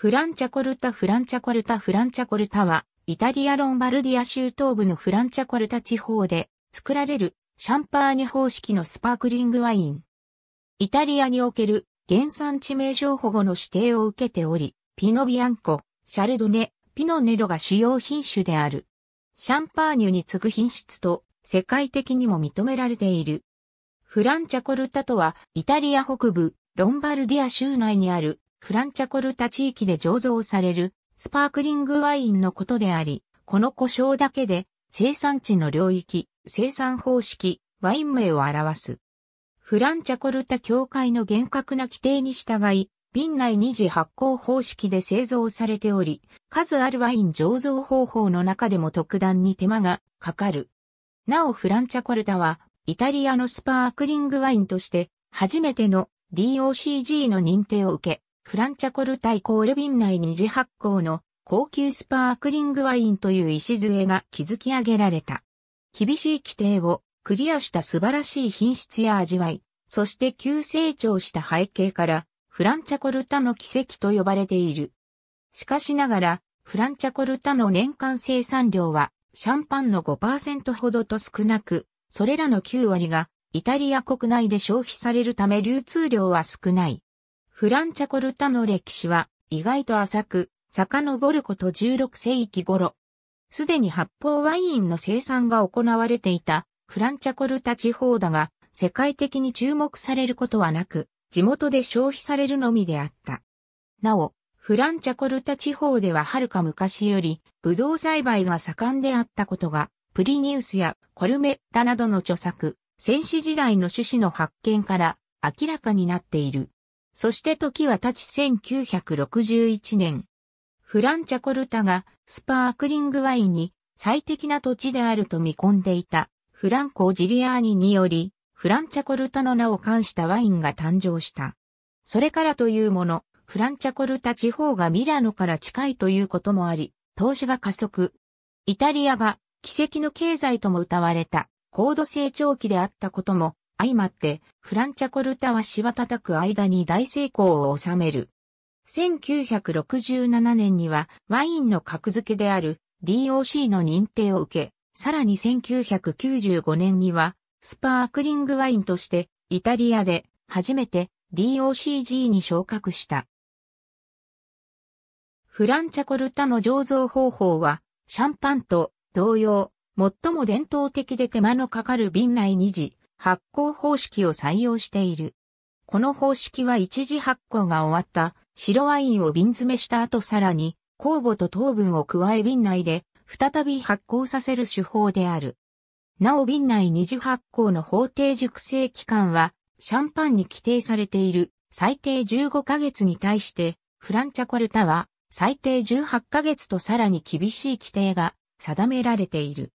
フランチャコルタフランチャコルタフランチャコルタは、イタリアロンバルディア州東部のフランチャコルタ地方で作られるシャンパーニュ方式のスパークリングワイン。イタリアにおける原産地名称保護の指定を受けており、ピノビアンコ、シャルドネ、ピノネロが主要品種である。シャンパーニュに次ぐ品質と世界的にも認められている。フランチャコルタとはイタリア北部ロンバルディア州内にあるフランチャコルタ地域で醸造されるスパークリングワインのことであり、この故障だけで生産地の領域、生産方式、ワイン名を表す。フランチャコルタ協会の厳格な規定に従い、瓶内二次発酵方式で製造されており、数あるワイン醸造方法の中でも特段に手間がかかる。なおフランチャコルタは、イタリアのスパークリングワインとして、初めての DOCG の認定を受け、フランチャコル対コール瓶内二次発酵の高級スパークリングワインという礎が築き上げられた。厳しい規定をクリアした素晴らしい品質や味わい、そして急成長した背景から、フランチャコルタの奇跡と呼ばれている。しかしながら、フランチャコルタの年間生産量は、シャンパンの5%ほどと少なく、それらの9割が、イタリア国内で消費されるため流通量は少ない。フランチャコルタの歴史は意外と浅く、遡ること16世紀頃。すでに発泡ワインの生産が行われていたフランチャコルタ地方だが、世界的に注目されることはなく、地元で消費されるのみであった。なお、フランチャコルタ地方でははるか昔より、ブドウ栽培が盛んであったことが、プリニウスやコルメラなどの著作、戦士時代の趣旨の発見から明らかになっている。そして時は経ち1961年。フランチャコルタがスパークリングワインに最適な土地であると見込んでいたフランコ・ジリアーニによりフランチャコルタの名を冠したワインが誕生した。それからというもの、フランチャコルタ地方がミラノから近いということもあり、投資が加速。イタリアが奇跡の経済とも歌われた高度成長期であったことも相まって、フランチャコルタは芝叩く間に大成功を収める。1967年にはワインの格付けである DOC の認定を受け、さらに1995年にはスパークリングワインとしてイタリアで初めて DOCG に昇格した。フランチャコルタの醸造方法はシャンパンと同様、最も伝統的で手間のかかる瓶内二次、発酵方式を採用している。この方式は一次発酵が終わった白ワインを瓶詰めした後さらに酵母と糖分を加え瓶内で再び発酵させる手法である。なお瓶内二次発酵の法定熟成期間はシャンパンに規定されている最低15ヶ月に対してフランチャコルタは最低18ヶ月とさらに厳しい規定が定められている。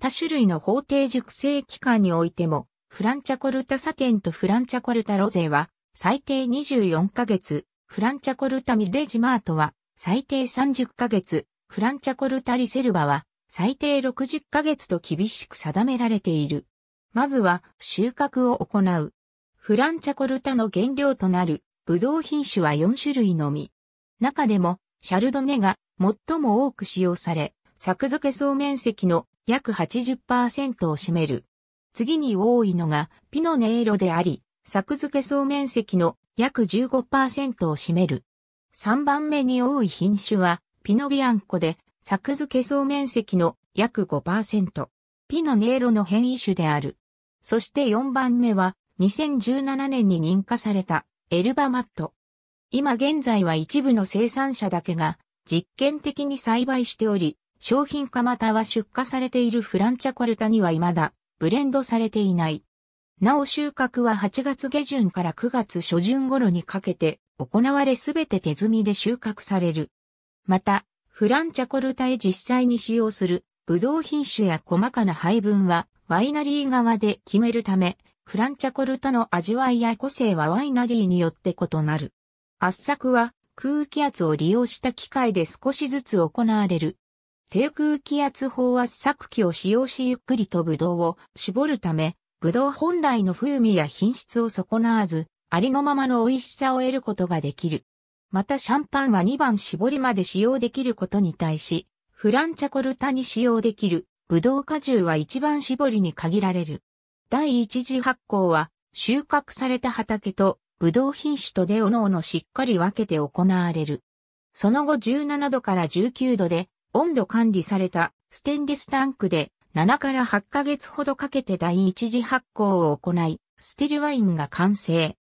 他種類の法定熟成期間においてもフランチャコルタサテンとフランチャコルタロゼは、最低24ヶ月、フランチャコルタミレジマートは、最低30ヶ月、フランチャコルタリセルバは、最低60ヶ月と厳しく定められている。まずは、収穫を行う。フランチャコルタの原料となる、ブドウ品種は4種類のみ。中でも、シャルドネが最も多く使用され、作付け総面積の約80%を占める。次に多いのがピノネーロであり、作付け総面積の約15%を占める。3番目に多い品種はピノビアンコで、作付け総面積の約5%。ピノネーロの変異種である。そして4番目は2017年に認可されたエルバマット。今現在は一部の生産者だけが実験的に栽培しており、商品化または出荷されているフランチャコルタには未だブレンドされていない。なお収穫は8月下旬から9月初旬頃にかけて行われすべて手摘みで収穫される。また、フランチャコルタへ実際に使用するブドウ品種や細かな配分はワイナリー側で決めるため、フランチャコルタの味わいや個性はワイナリーによって異なる。圧搾は空気圧を利用した機械で少しずつ行われる低空気圧飽圧試作機を使用しゆっくりとブドウを絞るため、ブドウ本来の風味や品質を損なわず、ありのままの美味しさを得ることができる。またシャンパンは2番絞りまで使用できることに対し、フランチャコルタに使用できる、ブドウ果汁は1番絞りに限られる。第1次発酵は、収穫された畑と、ブドウ品種とでおのおのしっかり分けて行われる。その後17度から19度で温度管理されたステンレスタンクで7から8ヶ月ほどかけて第一次発酵を行い、スティルワインが完成。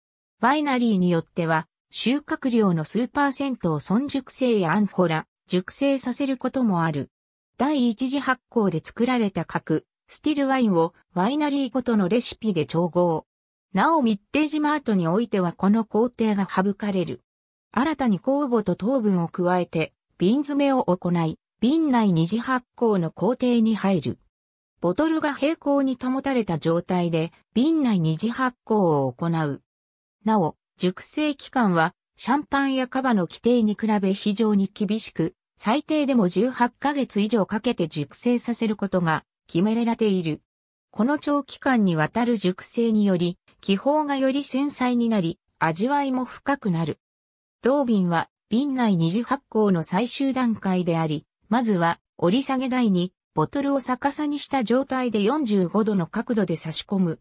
ワイナリーによっては、収穫量の数パーセントを損熟成やアンフォラ、熟成させることもある。第一次発酵で作られた核、スティルワインをワイナリーごとのレシピで調合。なおミッテージマートにおいてはこの工程が省かれる。新たに酵母と糖分を加えて瓶詰めを行い、瓶内二次発酵の工程に入る。ボトルが平行に保たれた状態で瓶内二次発酵を行う。なお、熟成期間はシャンパンやカバの規定に比べ非常に厳しく、最低でも18ヶ月以上かけて熟成させることが決められている。この長期間にわたる熟成により、気泡がより繊細になり、味わいも深くなる。同瓶は瓶内二次発酵の最終段階であり、まずは、折り下げ台に、ボトルを逆さにした状態で45度の角度で差し込む。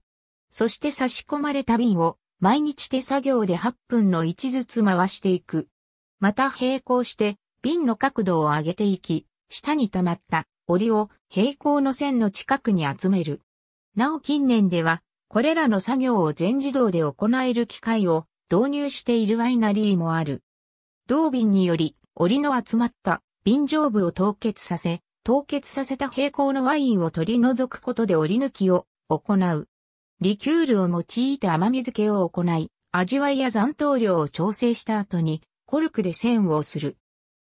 そして差し込まれた瓶を、毎日手作業で8分の1ずつ回していく。また平行して、瓶の角度を上げていき、下に溜まった折を平行の線の近くに集める。なお近年では、これらの作業を全自動で行える機械を導入しているワイナリーもある。同瓶により、折の集まった便乗部を凍結させ、凍結させた平行のワインを取り除くことで折り抜きを行う。リキュールを用いて甘み付けを行い、味わいや残糖量を調整した後に、コルクで栓をする。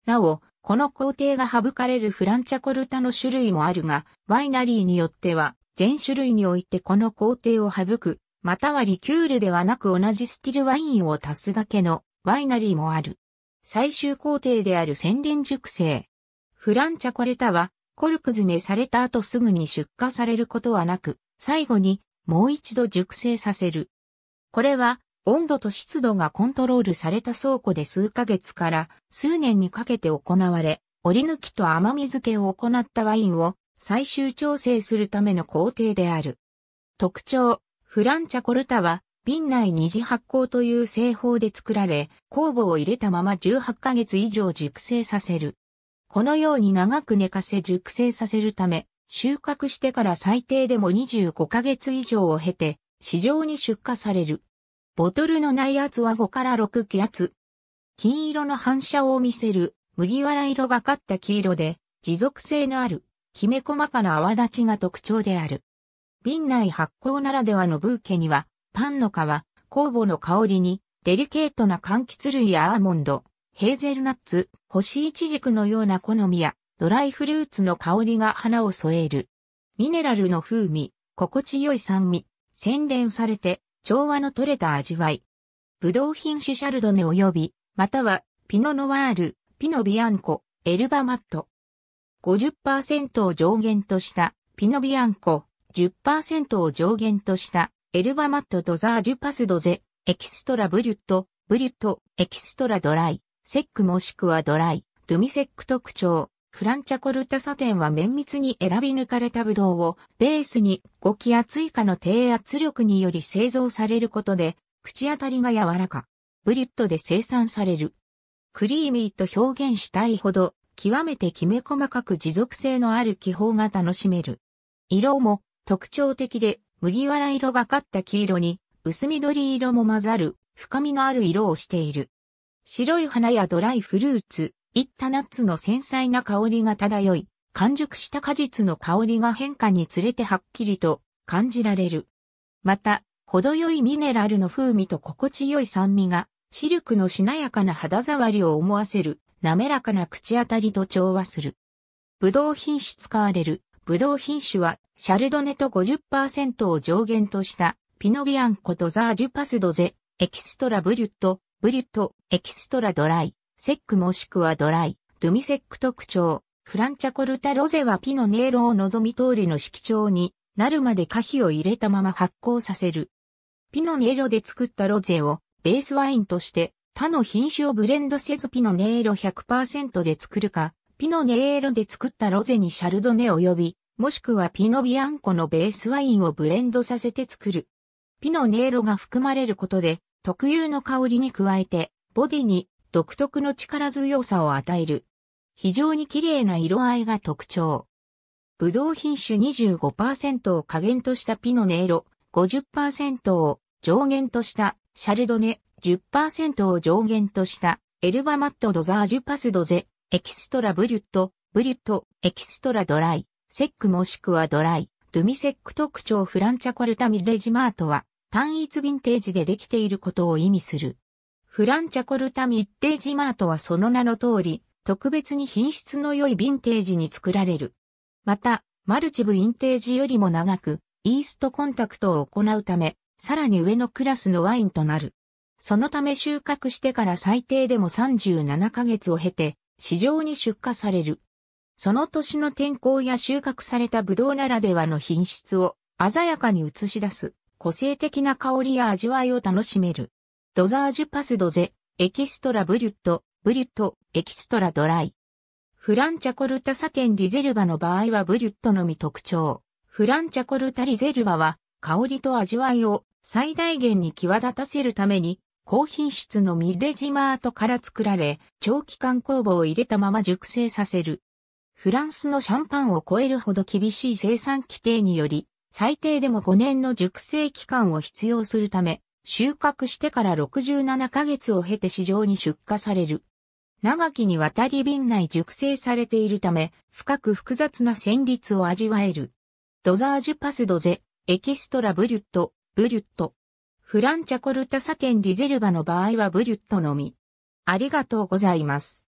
なお、この工程が省かれるフランチャコルタの種類もあるが、ワイナリーによっては、全種類においてこの工程を省く、またはリキュールではなく同じスティルワインを足すだけのワイナリーもある。最終工程である洗練熟成。フランチャコレタは、コルク詰めされた後すぐに出荷されることはなく、最後にもう一度熟成させる。これは、温度と湿度がコントロールされた倉庫で数ヶ月から数年にかけて行われ、折り抜きと甘み付けを行ったワインを最終調整するための工程である。特徴、フランチャコルタは瓶内二次発酵という製法で作られ、酵母を入れたまま18ヶ月以上熟成させる。このように長く寝かせ熟成させるため、収穫してから最低でも25ヶ月以上を経て、市場に出荷される。ボトルの内圧は5から6気圧。金色の反射を見せる麦わら色がかった黄色で、持続性のある、きめ細かな泡立ちが特徴である。瓶内発酵ならではのブーケには、パンの皮、酵母の香りに、デリケートな柑橘類やアーモンド、ヘーゼルナッツ、干しイチジクのような好みや、ドライフルーツの香りが花を添える。ミネラルの風味、心地よい酸味、洗練されて、調和の取れた味わい。ブドウ品種シャルドネ及び、または、ピノノワール、ピノビアンコ、エルバマット。50%を上限とした、ピノビアンコ、10%を上限とした、エルバマットドザージュパスドゼ、エキストラブリュット、ブリュット、エキストラドライ、セックもしくはドライ、ドゥミセック特徴。フランチャコルタサテンは綿密に選び抜かれたブドウをベースに5気圧以下の低圧力により製造されることで、口当たりが柔らか。ブリュットで生産される。クリーミーと表現したいほど、極めてきめ細かく持続性のある気泡が楽しめる。色も特徴的で麦わら色がかった黄色に、薄緑色も混ざる、深みのある色をしている。白い花やドライフルーツ、いったナッツの繊細な香りが漂い、完熟した果実の香りが変化につれてはっきりと感じられる。また、程よいミネラルの風味と心地よい酸味が、シルクのしなやかな肌触りを思わせる、滑らかな口当たりと調和する。ブドウ品種使われる。ブドウ品種はシャルドネと50%を上限としたピノビアンコとザージュパスドゼ、エキストラブリュット、ブリュット、エキストラドライ、セックもしくはドライ、ドゥミセック特徴、フランチャコルタロゼはピノネーロを望み通りの色調になるまで可否を入れたまま発酵させる。ピノネーロで作ったロゼをベースワインとして他の品種をブレンドせずピノネーロ100%で作るか、ピノネーロで作ったロゼにシャルドネ及びもしくはピノビアンコのベースワインをブレンドさせて作る。ピノネーロが含まれることで、特有の香りに加えて、ボディに独特の力強さを与える。非常に綺麗な色合いが特徴。ブドウ品種25%を加減としたピノネーロ、50%を上限としたシャルドネ、10%を上限としたエルバマットドザージュパスドゼ、エキストラブリュット、ブリュット、エキストラドライ。セックもしくはドライ、ドゥミセック特徴フランチャコルタミレジマートは単一ヴィンテージでできていることを意味する。フランチャコルタミデジマートはその名の通り、特別に品質の良いヴィンテージに作られる。また、マルチブインテージよりも長く、イーストコンタクトを行うため、さらに上のクラスのワインとなる。そのため収穫してから最低でも37ヶ月を経て、市場に出荷される。その年の天候や収穫されたブドウならではの品質を鮮やかに映し出す個性的な香りや味わいを楽しめる。ドザージュパスドゼ、エキストラブリュット、ブリュット、エキストラドライ。フランチャコルタサテンリゼルバの場合はブリュットのみ特徴。フランチャコルタリゼルバは香りと味わいを最大限に際立たせるために高品質のミレジマートから作られ長期間酵母を入れたまま熟成させる。フランスのシャンパンを超えるほど厳しい生産規定により、最低でも5年の熟成期間を必要するため、収穫してから67ヶ月を経て市場に出荷される。長きにわたり瓶内熟成されているため、深く複雑な旋律を味わえる。ドザージュパスドゼ、エキストラブリュット、ブリュット。フランチャコルタサテンリゼルバの場合はブリュットのみ。ありがとうございます。